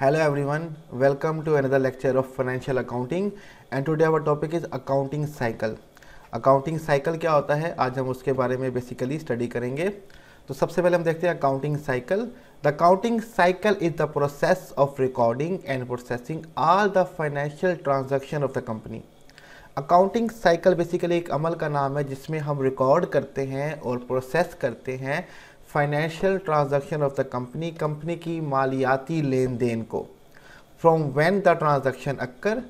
Hello everyone welcome to another lecture of financial accounting and today our topic is accounting cycle accounting cycle क्या होता है आज हम उसके बारे में बेसिकली स्टडी करेंगे तो सबसे पहले हम देखते हैं accounting cycle the accounting cycle is the process of recording and processing all the financial transaction of the company accounting cycle basically एक अमल का नाम है जिसमें हम रिकॉर्ड करते हैं और प्रोसेस करते हैं financial transaction of the company company की मालियाती लेन देन को from when the transaction occur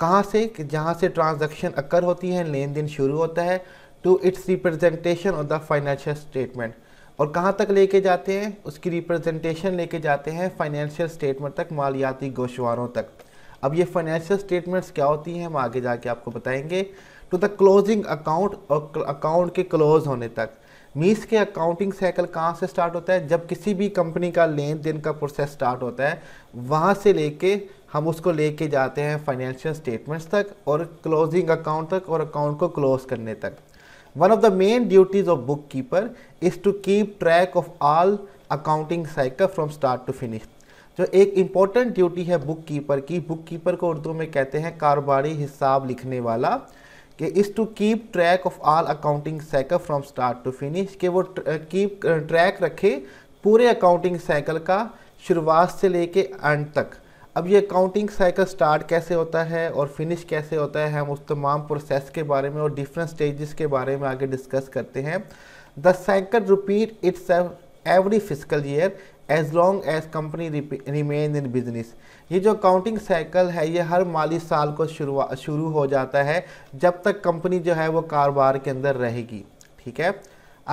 कहाँ से जहाँ से ट्रांजैक्शन अक्कर होती है लेन देन शुरू होता है to its representation of the financial statement और कहाँ तक लेके जाते हैं उसकी रिप्रेजेंटेशन लेके जाते हैं फाइनेंशियल स्टेटमेंट तक मालियाती गोशवारों तक अब ये फाइनेंशियल स्टेटमेंट्स क्या होती हैं हम आगे जाके आपको बताएंगे टू द क्लोजिंग अकाउंट और अकाउंट के क्लोज होने तक मीस के अकाउंटिंग साइकिल कहाँ से स्टार्ट होता है जब किसी भी कंपनी का लेन देन का प्रोसेस स्टार्ट होता है वहाँ से लेके हम उसको लेके जाते हैं फाइनेंशियल स्टेटमेंट्स तक और क्लोजिंग अकाउंट तक और अकाउंट को क्लोज करने तक one of the main duties of bookkeeper is to keep track of all accounting cycle from start to finish जो एक इम्पॉर्टेंट ड्यूटी है बुक कीपर की बुक कीपर को उर्दू में कहते हैं कारोबारी हिसाब लिखने वाला कि is to keep track of all accounting cycle from start to finish कि वो कीप ट्रैक रखे पूरे अकाउंटिंग साइकिल का शुरुआत से लेके एंड तक अब ये अकाउंटिंग साइकिल स्टार्ट कैसे होता है और फिनिश कैसे होता है हम उस तमाम प्रोसेस के बारे में और डिफरेंट स्टेजेस के बारे में आगे डिस्कस करते हैं the cycle repeat its every physical year as long as company remain in business ये जो अकाउंटिंग साइकिल है ये हर माली साल को शुरुआ शुरू हो जाता है जब तक कंपनी जो है वो कारोबार के अंदर रहेगी ठीक है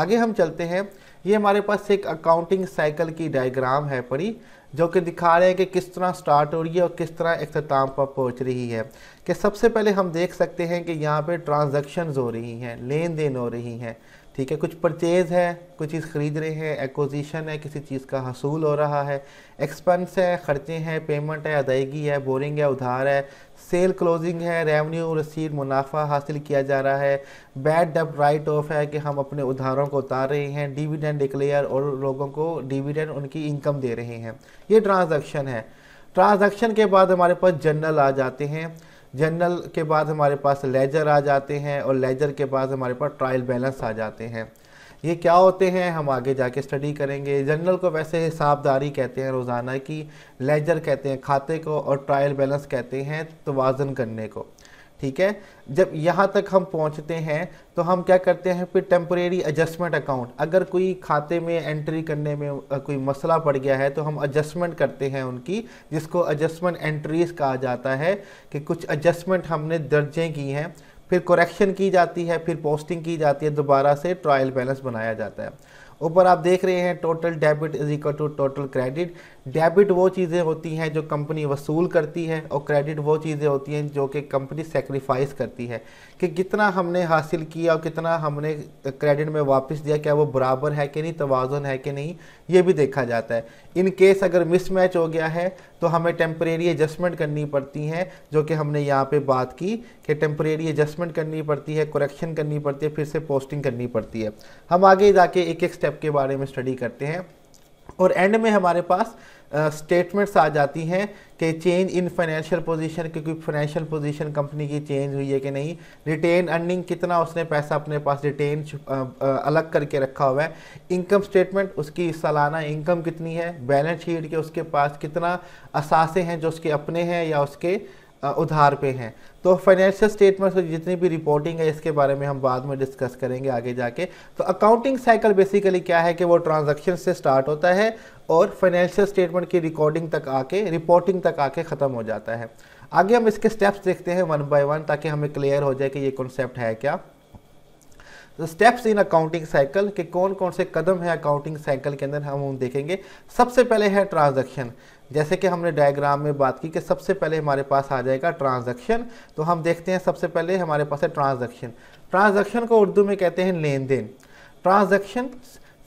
आगे हम चलते हैं ये हमारे पास एक अकाउंटिंग साइकिल की डायग्राम है पड़ी जो कि दिखा रहे हैं कि किस तरह स्टार्ट हो रही है और किस तरह अख्ताम पर पहुंच रही है कि सबसे पहले हम देख सकते हैं कि यहाँ पे ट्रांजैक्शंस हो रही हैं लेन देन हो रही हैं ठीक है कुछ परचेज़ है कुछ चीज़ ख़रीद रहे हैं एक्विजिशन है किसी चीज़ का हसूल हो रहा है एक्सपेंस है ख़र्चे हैं पेमेंट है अदायगी है बोरिंग है उधार है सेल क्लोजिंग है रेवन्यू रसीद मुनाफा हासिल किया जा रहा है बैड डब राइट ऑफ है कि हम अपने उधारों को उतार रहे हैं डिविडेंड डिक्लेयर और लोगों को डिविडेंड उनकी इनकम दे रहे हैं ये ट्रांजेक्शन है ट्रांजेक्शन के बाद हमारे पास जनरल आ जाते हैं जनरल के बाद हमारे पास लेजर आ जाते हैं और लेजर के बाद हमारे पास ट्रायल बैलेंस आ जाते हैं ये क्या होते हैं हम आगे जाके स्टडी करेंगे जनरल को वैसे हिसाबदारी कहते हैं रोज़ाना की लेजर कहते हैं खाते को और ट्रायल बैलेंस कहते हैं तोज़न करने को ठीक है जब यहाँ तक हम पहुँचते हैं तो हम क्या करते हैं फिर टेम्परेरी एडजस्टमेंट अकाउंट अगर कोई खाते में एंट्री करने में कोई मसला पड़ गया है तो हम एडजस्टमेंट करते हैं उनकी जिसको एडजस्टमेंट एंट्रीज कहा जाता है कि कुछ एडजस्टमेंट हमने दर्जें की हैं फिर करेक्शन की जाती है फिर पोस्टिंग की जाती है दोबारा से ट्रायल बैलेंस बनाया जाता है ऊपर आप देख रहे हैं total debit is equal to total credit debit वो चीज़ें होती हैं जो कंपनी वसूल करती है और क्रेडिट वो चीज़ें होती हैं जो कि कंपनी सेक्रीफाइस करती है कि कितना हमने हासिल किया और कितना हमने क्रेडिट में वापस दिया क्या वो बराबर है कि नहीं तोज़न है कि नहीं ये भी देखा जाता है इन केस अगर मिसमैच हो गया है तो हमें टेम्परेरी एडजस्टमेंट करनी पड़ती हैं जो कि हमने यहाँ पे बात की कि टेम्परेरी एडजस्टमेंट करनी पड़ती है करेक्शन करनी पड़ती है फिर से पोस्टिंग करनी पड़ती है हम आगे जाके एक एक स्टेप के बारे में स्टडी करते हैं और एंड में हमारे पास स्टेटमेंट्स आ जाती हैं कि चेंज इन फाइनेंशियल पोजीशन क्योंकि फाइनेंशियल पोजीशन कंपनी की चेंज हुई है कि नहीं रिटेन अर्निंग कितना उसने पैसा अपने पास रिटेन अलग करके रखा हुआ है इनकम स्टेटमेंट उसकी सालाना इनकम कितनी है बैलेंस शीट के उसके पास कितना असासे हैं जो उसके अपने हैं या उसके उधार पे हैं तो फाइनेंशियल स्टेटमेंट्स और जितनी भी रिपोर्टिंग है इसके बारे में हम बाद में डिस्कस करेंगे आगे जाके तो अकाउंटिंग साइकिल बेसिकली क्या है कि वो ट्रांजैक्शन से स्टार्ट होता है और फाइनेंशियल स्टेटमेंट की रिकॉर्डिंग तक आके रिपोर्टिंग तक आके ख़त्म हो जाता है आगे हम इसके स्टेप्स देखते हैं वन बाई वन ताकि हमें क्लियर हो जाए कि ये कॉन्सेप्ट है क्या तो स्टेप्स इन अकाउंटिंग साइकिल के कौन कौन से कदम है अकाउंटिंग साइकिल के अंदर हम उन देखेंगे सबसे पहले है ट्रांजैक्शन जैसे कि हमने डायग्राम में बात की कि सबसे पहले हमारे पास आ जाएगा ट्रांजैक्शन तो हम देखते हैं सबसे पहले हमारे पास है ट्रांजैक्शन ट्रांजैक्शन को उर्दू में कहते हैं लेन देन transaction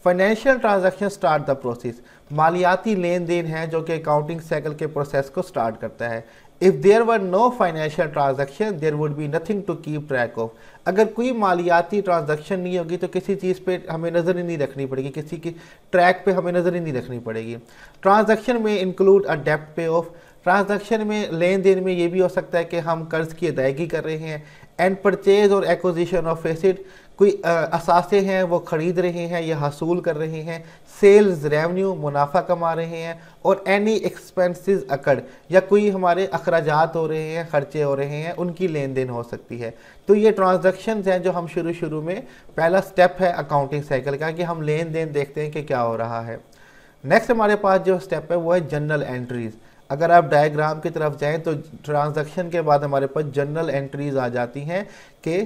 financial transaction start the process मालियाती लेन देन है जो कि अकाउंटिंग साइकिल के प्रोसेस को स्टार्ट करता है if there were no financial transaction there would be nothing to keep track of अगर कोई मालियाती ट्रांजेक्शन नहीं होगी तो किसी चीज़ पे हमें नज़र ही नहीं रखनी पड़ेगी किसी की ट्रैक पे हमें नज़र ही नहीं रखनी पड़ेगी ट्रांजेक्शन में इंक्लूड अ डेप्ट पे ऑफ ट्रांजेक्शन में लेन देन में ये भी हो सकता है कि हम कर्ज की अदायगी कर रहे हैं एंड परचेज और एक्विजिशन ऑफ एसिड कोई असासे हैं वो ख़रीद रहे हैं या हसूल कर रहे हैं सेल्स रेवेन्यू मुनाफा कमा रहे हैं और एनी एक्सपेंसेस अकड़ या कोई हमारे अखराज हो रहे हैं ख़र्चे हो रहे हैं उनकी लेन देन हो सकती है तो ये ट्रांजेक्शन हैं जो हम शुरू शुरू में पहला स्टेप है अकाउंटिंग साइकिल का कि हम लेन देन देखते हैं कि क्या हो रहा है नेक्स्ट हमारे पास जो स्टेप है वो है जनरल एंट्रीज़ अगर आप डायग्राम की तरफ जाएँ तो ट्रांजेक्शन के बाद हमारे पास जनरल एंट्रीज आ जाती हैं कि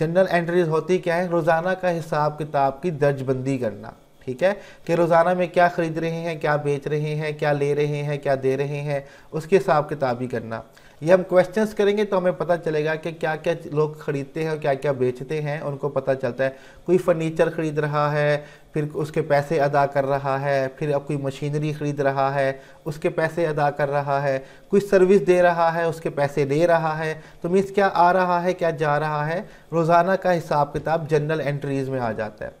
जनरल एंट्रीज होती क्या है रोज़ाना का हिसाब किताब की दर्जबंदी करना ठीक है कि रोज़ाना में क्या ख़रीद रहे हैं क्या बेच रहे हैं क्या ले रहे हैं क्या दे रहे हैं उसके हिसाब किताब ही करना ये हम क्वेश्चंस करेंगे तो हमें पता चलेगा कि क्या क्या लोग ख़रीदते हैं और क्या क्या बेचते हैं उनको पता चलता है कोई फर्नीचर ख़रीद रहा है फिर उसके पैसे अदा कर रहा है फिर अब कोई मशीनरी ख़रीद रहा है उसके पैसे अदा कर रहा है कोई सर्विस दे रहा है उसके पैसे ले रहा है तो मीन्स क्या आ रहा है क्या जा रहा है रोज़ाना का हिसाब किताब जनरल एंट्रीज़ में आ जाता है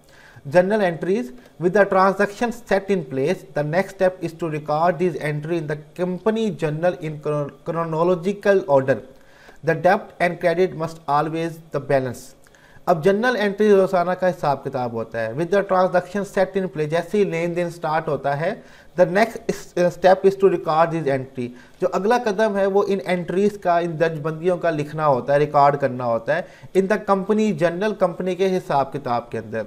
journal entries with the transaction set in place. The next step is to record these entry in the company journal in chronological order. The debt and credit must always the balance. अब journal entry रोजाना का हिसाब किताब होता है with the transaction set in play जैसे ही लेन देन स्टार्ट होता है the next step is to record this entry जो अगला कदम है वो इन एंट्रीज का इन दर्जबंदियों का लिखना होता है रिकॉर्ड करना होता है in the company journal company के हिसाब किताब के अंदर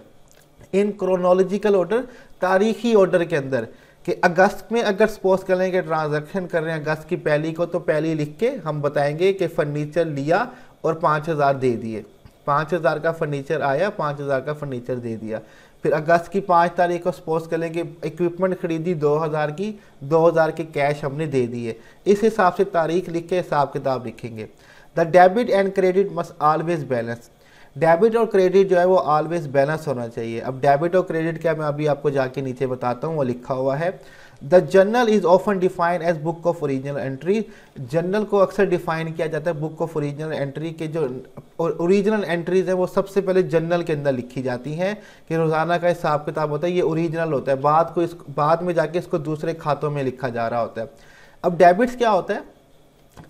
इन क्रोनोलॉजिकल ऑर्डर तारीखी ऑर्डर के अंदर कि अगस्त में अगर सपोज कर लें कि ट्रांजैक्शन कर रहे हैं अगस्त की पहली को तो पहली लिख के हम बताएंगे कि फर्नीचर लिया और पाँच हज़ार दे दिए पाँच हज़ार का फर्नीचर आया पाँच हज़ार का फर्नीचर दे दिया फिर अगस्त की पाँच तारीख को सपोज करें कि इक्विपमेंट खरीदी दो हज़ार की दो हज़ार के कैश हमने दे दिए इस हिसाब से तारीख लिख के हिसाब किताब लिखेंगे the debit and credit must always balance debit और क्रेडिट जो है वो ऑलवेज बैलेंस होना चाहिए अब डेबिट और क्रेडिट क्या मैं अभी आपको जाके नीचे बताता हूँ वो लिखा हुआ है the journal is often define as book of original entry journal को अक्सर डिफाइन किया जाता है बुक ऑफ ओरिजिनल एंट्री के जो ओरिजिनल एंट्रीज हैं वो सबसे पहले जर्नल के अंदर लिखी जाती हैं कि रोज़ाना का हिसाब किताब होता है ये ओरिजिनल होता है बाद को इस बाद में जाके इसको दूसरे खातों में लिखा जा रहा होता है अब डेबिट्स क्या होता है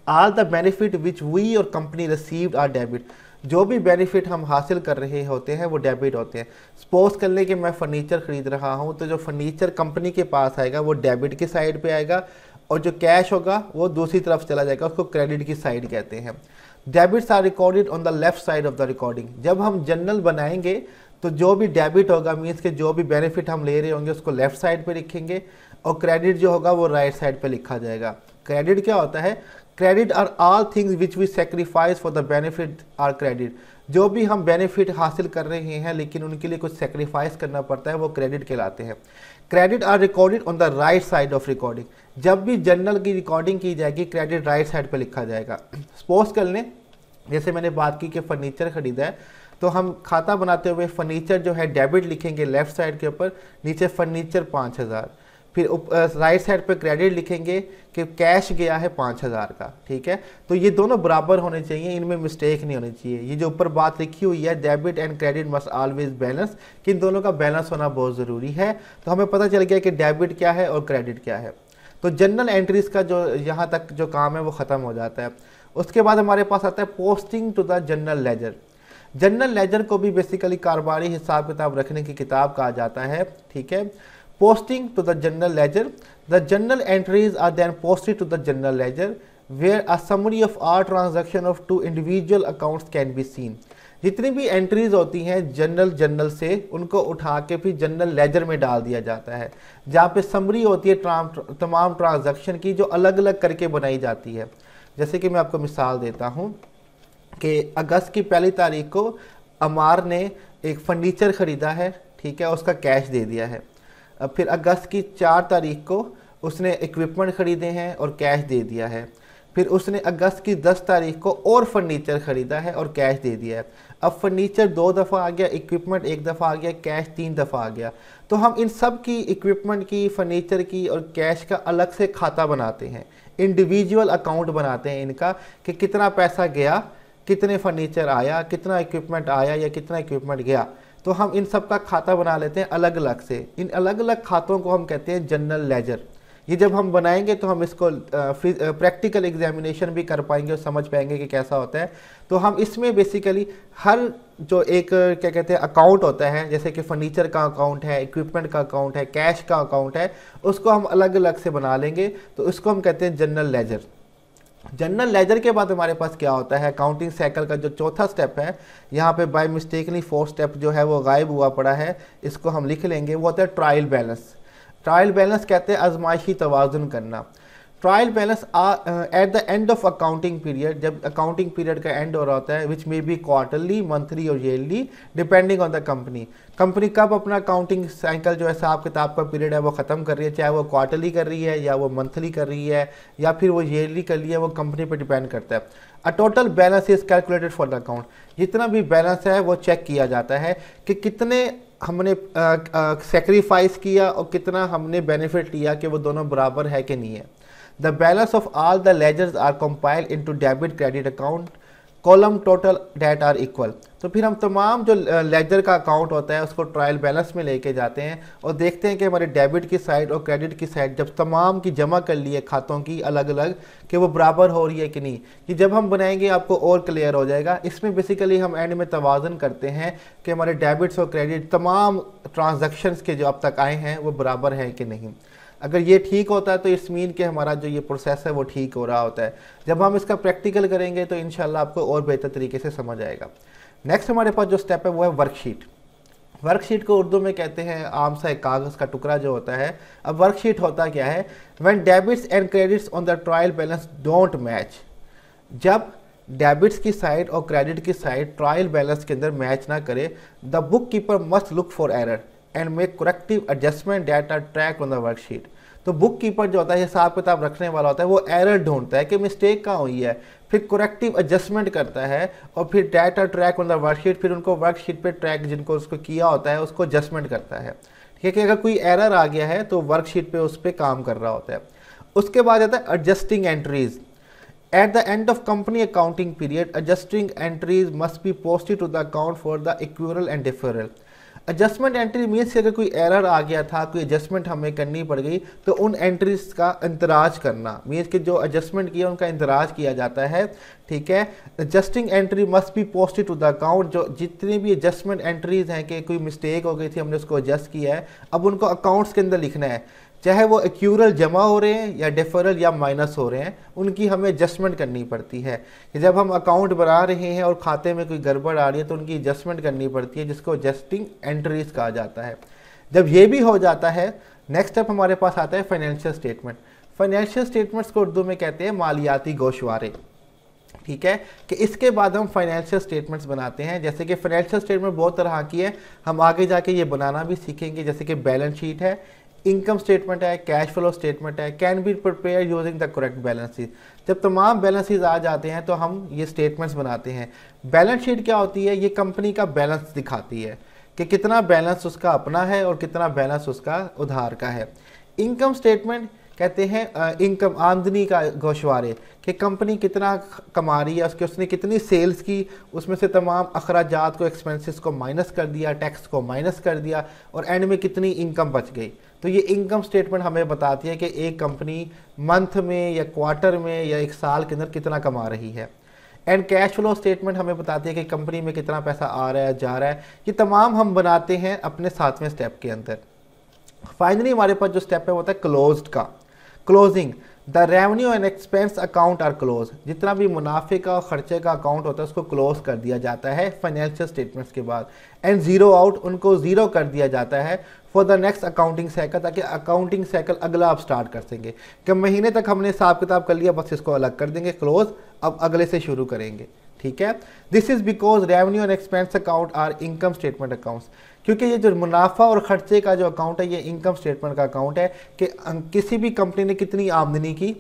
all the benefit which we और कंपनी रिसीव्ड आर डेबिट जो भी बेनिफिट हम हासिल कर रहे होते हैं वो डेबिट होते हैं सपोज कर लें कि मैं फर्नीचर ख़रीद रहा हूँ तो जो फर्नीचर कंपनी के पास आएगा वो डेबिट की साइड पे आएगा और जो कैश होगा वो दूसरी तरफ चला जाएगा उसको क्रेडिट की साइड कहते हैं debits are recorded on the left side of the recording जब हम जनरल बनाएंगे तो जो भी डेबिट होगा मीन्स के जो भी बेनिफिट हम ले रहे होंगे उसको लेफ्ट साइड पे लिखेंगे और क्रेडिट जो होगा वो राइट साइड पे लिखा जाएगा क्रेडिट क्या होता है credit are all things which we sacrifice for the benefit are credit जो भी हम बेनिफिट हासिल कर रहे हैं लेकिन उनके लिए कुछ सेक्रीफाइस करना पड़ता है वो क्रेडिट कहलाते हैं credit are recorded on the right side of recording जब भी जर्नल की रिकॉर्डिंग की जाएगी क्रेडिट राइट साइड पर लिखा जाएगा स्पोर्ट्स कर लें जैसे मैंने बात की कि फर्नीचर ख़रीदा है तो हम खाता बनाते हुए फर्नीचर जो है डेबिट लिखेंगे लेफ्ट साइड के ऊपर नीचे फर्नीचर पाँच हज़ार फिर राइट साइड पे क्रेडिट लिखेंगे कि कैश गया है पाँच हज़ार का ठीक है तो ये दोनों बराबर होने चाहिए इनमें मिस्टेक नहीं होनी चाहिए ये जो ऊपर बात लिखी हुई है debit and credit must always balance कि इन दोनों का बैलेंस होना बहुत ज़रूरी है तो हमें पता चल गया कि डेबिट क्या है और क्रेडिट क्या है तो जनरल एंट्रीज का जो यहाँ तक जो काम है वो ख़त्म हो जाता है उसके बाद हमारे पास आता है posting to the general ledger general ledger को भी बेसिकली कारोबारी हिसाब किताब रखने की किताब कहा जाता है ठीक है posting to the general ledger. The general entries are then posted to the general ledger where a summary of all transaction of two individual accounts can be seen. जितनी भी एंट्रीज होती हैं जनरल जनरल से उनको उठा के फिर general ledger में डाल दिया जाता है जहाँ पे समरी होती है ट्राम तमाम ट्रांजैक्शन की जो अलग अलग करके बनाई जाती है जैसे कि मैं आपको मिसाल देता हूँ कि अगस्त की पहली तारीख को अमार ने एक फर्नीचर ख़रीदा है ठीक है उसका कैश दे दिया है फिर अगस्त की चार तारीख को उसने इक्विपमेंट ख़रीदे हैं और कैश दे दिया है फिर उसने अगस्त की 10 तारीख को और फर्नीचर ख़रीदा है और कैश दे दिया है अब फर्नीचर दो दफ़ा आ गया इक्विपमेंट एक दफ़ा आ गया कैश तीन दफ़ा आ गया तो हम इन सब की इक्विपमेंट की फर्नीचर की और कैश का अलग से खाता बनाते हैं इंडिविजुअल अकाउंट बनाते हैं इनका कि कितना पैसा गया कितने फर्नीचर आया कितना इक्विपमेंट आया या कितना इक्विपमेंट गया तो हम इन सब का खाता बना लेते हैं अलग अलग से इन अलग अलग खातों को हम कहते हैं जनरल लेजर ये जब हम बनाएंगे तो हम इसको प्रैक्टिकल एग्जामिनेशन भी कर पाएंगे और समझ पाएंगे कि कैसा होता है तो हम इसमें बेसिकली हर जो एक क्या कहते हैं अकाउंट होता है जैसे कि फर्नीचर का अकाउंट है इक्विपमेंट का अकाउंट है कैश का अकाउंट है उसको हम अलग अलग से बना लेंगे तो उसको हम कहते हैं जनरल लेजर जनरल लेजर के बाद हमारे पास क्या होता है काउंटिंग साइकिल का जो चौथा स्टेप है यहाँ पे बाय मिस्टेकली फोर्थ स्टेप जो है वो गायब हुआ पड़ा है इसको हम लिख लेंगे वो होता है ट्रायल बैलेंस ट्रायल बैलेंस कहते हैं आजमाइशी तोज़ुन करना trial balance at the end of accounting period जब अकाउंटिंग पीरियड का एंड हो रहा होता है which may be quarterly monthly or yearly depending on the company company कब अपना अकाउंटिंग साइकिल जो है हिसाब किताब का पीरियड है वो ख़त्म कर रही है चाहे वो क्वार्टरली कर रही है या वो मंथली कर रही है या फिर वो ईयरली कर रही है वो कंपनी पर डिपेंड करता है a total balance is calculated for the account जितना भी बैलेंस है वो चेक किया जाता है कि कितने हमने सेक्रीफाइस uh, uh, किया और कितना हमने बेनिफिट लिया कि वो दोनों बराबर है कि नहीं है The balance of all the ledgers are compiled into debit credit account column total debt are equal तो फिर हम तमाम जो लेजर का अकाउंट होता है उसको ट्रायल बैलेंस में लेके जाते हैं और देखते हैं कि हमारे डेबिट की साइड और क्रेडिट की साइड जब तमाम की जमा कर ली है खातों की अलग अलग कि वो बराबर हो रही है कि नहीं कि जब हम बनाएंगे आपको और क्लियर हो जाएगा इसमें बेसिकली हम एंड में तोज़न करते हैं कि हमारे डेबिट्स और क्रेडिट तमाम ट्रांजेक्शन्स के जो अब तक आए हैं वो बराबर हैं कि नहीं अगर ये ठीक होता है तो इस मीन कि हमारा जो ये प्रोसेस है वो ठीक हो रहा होता है जब हम इसका प्रैक्टिकल करेंगे तो इन आपको और बेहतर तरीके से समझ आएगा नेक्स्ट हमारे पास जो स्टेप है वो है वर्कशीट वर्कशीट को उर्दू में कहते हैं आम सा एक कागज़ का टुकड़ा जो होता है अब वर्कशीट होता क्या है when debits and credits on the trial balance don't match जब डेबिट्स की साइड और क्रेडिट की साइड ट्रायल बैलेंस के अंदर मैच ना करे the bookkeeper must look for error and make corrective adjustment that track on the worksheet तो बुक कीपर जो होता है हिसाब किताब रखने वाला होता है वो एरर ढूंढता है कि मिस्टेक कहाँ हुई है फिर करेक्टिव एडजस्टमेंट करता है और फिर data track on the worksheet फिर उनको वर्कशीट पे ट्रैक जिनको उसको किया होता है उसको एडजस्टमेंट करता है ठीक है कि अगर कोई एरर आ गया है तो वर्कशीट पे उस पर काम कर रहा होता है उसके बाद आता है adjusting entries at the end of company accounting period adjusting entries must be posted to the account for the accrual and deferral adjustment entry means से अगर कोई एरर आ गया था कोई एडजस्टमेंट हमें करनी पड़ गई तो उन एंट्रीज का इंतराज करना मीन्स कि जो एडजस्टमेंट किया उनका इंतराज किया जाता है ठीक है adjusting entry must be posted to the account जो जितनी भी एडजस्टमेंट एंट्रीज हैं कि कोई मिस्टेक हो गई थी हमने उसको एडजस्ट किया है अब उनको अकाउंट्स के अंदर लिखना है चाहे वो एक्यूरल जमा हो रहे हैं या डेफरल या माइनस हो रहे हैं उनकी हमें एडजस्टमेंट करनी पड़ती है कि जब हम अकाउंट बना रहे हैं और खाते में कोई गड़बड़ आ रही है तो उनकी एडजस्टमेंट करनी पड़ती है जिसको एडजस्टिंग एंट्रीज कहा जाता है जब ये भी हो जाता है नेक्स्ट स्टेप हमारे पास आता है फाइनेंशियल स्टेटमेंट फाइनेंशियल स्टेटमेंट्स को उर्दू में कहते हैं मालियाती गोशवारे ठीक है कि इसके बाद हम फाइनेंशियल स्टेटमेंट्स बनाते हैं जैसे कि फाइनेंशियल स्टेटमेंट बहुत तरह की है हम आगे जाके ये बनाना भी सीखेंगे जैसे कि बैलेंस शीट है इनकम स्टेटमेंट है कैश फ्लो स्टेटमेंट है can be prepare using the correct sheet जब तमाम बैलेंसेज आ जाते हैं तो हम ये स्टेटमेंट्स बनाते हैं बैलेंस शीट क्या होती है ये कंपनी का बैलेंस दिखाती है कि कितना बैलेंस उसका अपना है और कितना बैलेंस उसका उधार का है इनकम स्टेटमेंट कहते हैं इनकम आमदनी का गोशवारे कि कंपनी कितना कमा रही है उसके उसने कितनी सेल्स की उसमें से तमाम अखराज को एक्सपेंसेस को माइनस कर दिया टैक्स को माइनस कर दिया और एंड में कितनी इनकम बच गई तो ये इनकम स्टेटमेंट हमें बताती है कि एक कंपनी मंथ में या क्वार्टर में या एक साल के अंदर कितना कमा रही है एंड कैश फ्लो स्टेटमेंट हमें बताती है कि कंपनी में कितना पैसा आ रहा है जा रहा है ये तमाम हम बनाते हैं अपने सातवें स्टेप के अंदर फाइनली हमारे पास जो स्टेप है वो होता है क्लोज्ड का closing the revenue and expense account are close जितना भी मुनाफे का ख़र्चे का अकाउंट होता है उसको क्लोज कर दिया जाता है फाइनेंशियल स्टेटमेंट्स के बाद एंड ज़ीरो आउट उनको ज़ीरो कर दिया जाता है for the next accounting cycle ताकि अकाउंटिंग साइकिल अगला आप स्टार्ट कर सकेंगे कि महीने तक हमने हिसाब किताब कर लिया बस इसको अलग कर देंगे क्लोज अब अगले से शुरू करेंगे ठीक है this is because revenue and expense account are income statement accounts क्योंकि ये जो मुनाफा और खर्चे का जो अकाउंट है ये इनकम स्टेटमेंट का अकाउंट है कि अं, किसी भी कंपनी ने कितनी आमदनी की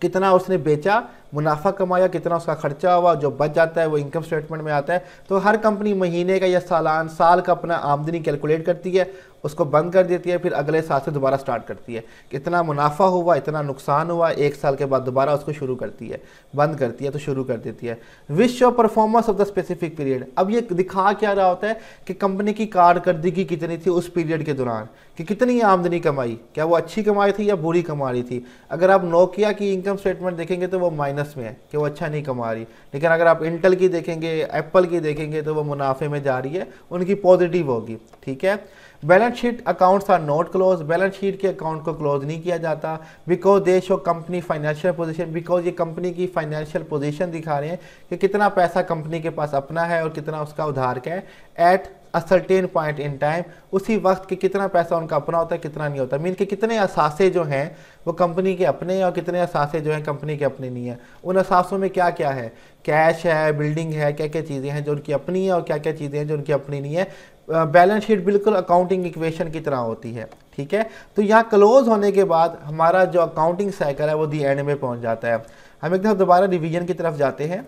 कितना उसने बेचा मुनाफा कमाया कितना उसका खर्चा हुआ जो बच जाता है वो इनकम स्टेटमेंट में आता है तो हर कंपनी महीने का या सालान साल का अपना आमदनी कैलकुलेट करती है उसको बंद कर देती है फिर अगले साल से दोबारा स्टार्ट करती है कितना मुनाफा हुआ इतना नुकसान हुआ एक साल के बाद दोबारा उसको शुरू करती है बंद करती है तो शुरू कर देती है which show performance of the specific period अब ये दिखा क्या रहा होता है कि कंपनी की कारकर्दगी कितनी थी उस पीरियड के दौरान कि कितनी आमदनी कमाई क्या वो अच्छी कमाई थी या बुरी कमा रही थी अगर आप नोकिया की इनकम स्टेटमेंट देखेंगे तो वो माइनस माइनस में है कि वो अच्छा नहीं कमा रही लेकिन अगर आप इंटेल की देखेंगे एप्पल की देखेंगे तो वो मुनाफे में जा रही है उनकी पॉजिटिव होगी ठीक है balance sheet accounts are not close balance sheet के अकाउंट को क्लोज नहीं किया जाता because they show company financial position because ये कंपनी की फाइनेंशियल पोजीशन दिखा रहे हैं कि कितना पैसा कंपनी के पास अपना है और कितना उसका उधार का है at a certain point in time उसी वक्त के कितना पैसा उनका अपना होता है कितना नहीं होता मीन कि कितने असासे जो हैं वो कंपनी के अपने और कितने असासे जो हैं कंपनी के अपने नहीं हैं उन असासों में क्या क्या है कैश है बिल्डिंग है क्या क्या चीज़ें हैं जो उनकी अपनी है और क्या क्या चीज़ें हैं जो उनकी अपनी नहीं है बैलेंस शीट बिल्कुल अकाउंटिंग इक्वेशन की तरह होती है ठीक है तो यहाँ क्लोज होने के बाद हमारा जो अकाउंटिंग साइकिल है वो दी एंड में पहुँच जाता है हम एक दफ़ा दोबारा रिविजन की तरफ जाते हैं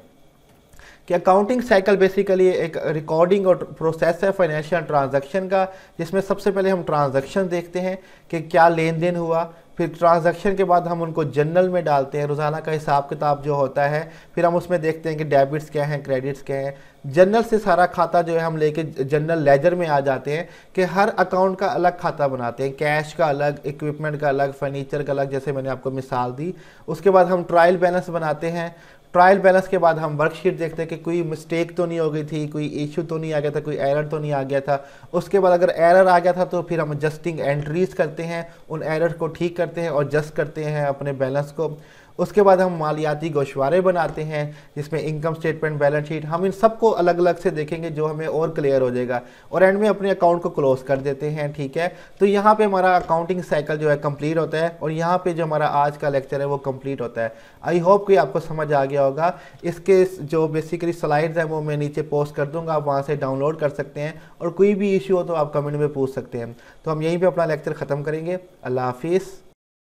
कि अकाउंटिंग साइकिल बेसिकली एक रिकॉर्डिंग और प्रोसेस है फाइनेंशियल ट्रांजैक्शन का जिसमें सबसे पहले हम ट्रांजैक्शन देखते हैं कि क्या लेन देन हुआ फिर ट्रांजैक्शन के बाद हम उनको जनरल में डालते हैं रोज़ाना का हिसाब किताब जो होता है फिर हम उसमें देखते हैं कि डेबिट्स क्या हैं क्रेडिट्स क्या हैं जनरल से सारा खाता जो है हम लेके जनरल लेजर में आ जाते हैं कि हर अकाउंट का अलग खाता बनाते हैं कैश का अलग इक्विपमेंट का अलग फर्नीचर का अलग जैसे मैंने आपको मिसाल दी उसके बाद हम ट्रायल बैलेंस बनाते हैं ट्रायल बैलेंस के बाद हम वर्कशीट देखते हैं कि कोई मिस्टेक तो नहीं हो गई थी कोई इशू तो नहीं आ गया था कोई एरर तो नहीं आ गया था उसके बाद अगर एरर आ गया था तो फिर हम एडजस्टिंग एंट्रीज करते हैं उन एरर को ठीक करते हैं और एडजस्ट करते हैं अपने बैलेंस को उसके बाद हम मालियाती गोशवारे बनाते हैं जिसमें इनकम स्टेटमेंट बैलेंस शीट हम इन सबको अलग अलग से देखेंगे जो हमें और क्लियर हो जाएगा और एंड में अपने अकाउंट को क्लोज कर देते हैं ठीक है तो यहाँ पे हमारा अकाउंटिंग साइकिल जो है कंप्लीट होता है और यहाँ पे जो हमारा आज का लेक्चर है वो कम्प्लीट होता है आई होप कि आपको समझ आ गया होगा इसके जो बेसिकली स्लाइड्स हैं वो मैं नीचे पोस्ट कर दूंगा आप वहाँ से डाउनलोड कर सकते हैं और कोई भी इशू हो तो आप कमेंट में पूछ सकते हैं तो हम यहीं पर अपना लेक्चर ख़त्म करेंगे अल्लाह हाफिज़